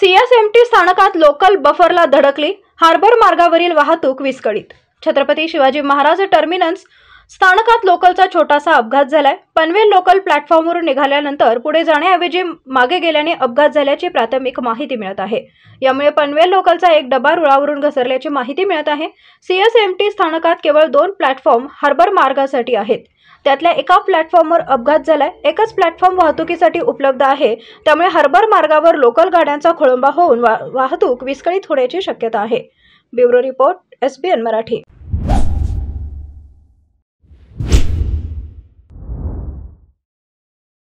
CSMT स्थानकात local बफरला धडकली harbour मार्गावरील वाहतूक विस्कळीत छत्रपती शिवाजी महाराज टर्मिनस स्थानकात लोकलचा छोटासा अपघात झालाय पनवेल लोकल प्लॅटफॉर्मवरून निघाल्यानंतर पुढे जाण्याऐवजी मागे गेल्याने अपघात झाल्याची प्राथमिक माहिती मिळत आहे यामुळे पनवेल लोकलचा एक डबा रुळावरून घसरल्याची माहिती मिळत आहे सीएसएमटी स्थानकात केवळ दोन प्लॅटफॉर्म हार्बर मार्गासाठी आहेत त्यातल्या एका प्लॅटफॉर्मवर अपघात झालाय एकच प्लॅटफॉर्म वाहतुकीसाठी उपलब्ध आहे त्यामुळे हार्बर मार्गावर लोकल गाड्यांचा खोळंबा होऊन वाहतूक विस्कळीत होण्याची शक्यता आहे ब्युरो रिपोर्ट एसबीएन मराठी